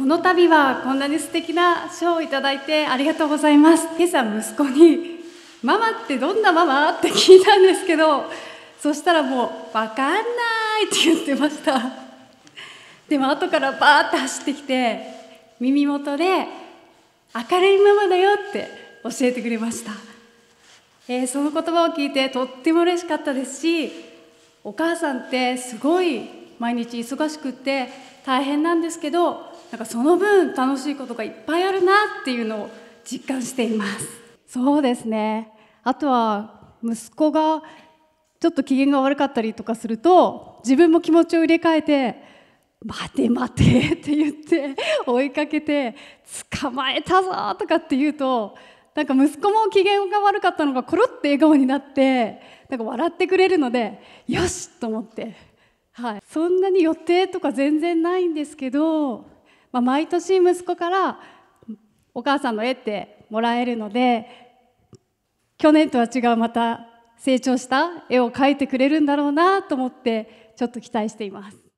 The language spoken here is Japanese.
この度はこんなに素敵な賞をいただいてありがとうございます。今朝息子に「ママってどんなママ?」って聞いたんですけどそしたらもう「わかんない」って言ってました。でも後からバーッて走ってきて耳元で「明るいママだよ」って教えてくれました、えー、その言葉を聞いてとっても嬉しかったですしお母さんってすごい毎日忙しくって大変なんですけどなんかその分楽しいことがいっぱいあるなっていうのを実感していますそうですねあとは息子がちょっと機嫌が悪かったりとかすると自分も気持ちを入れ替えて「待て待て」って言って追いかけて「捕まえたぞ」とかって言うとなんか息子も機嫌が悪かったのがコロって笑顔になってなんか笑ってくれるのでよしと思って、はい、そんなに予定とか全然ないんですけどまあ、毎年息子からお母さんの絵ってもらえるので去年とは違うまた成長した絵を描いてくれるんだろうなと思ってちょっと期待しています。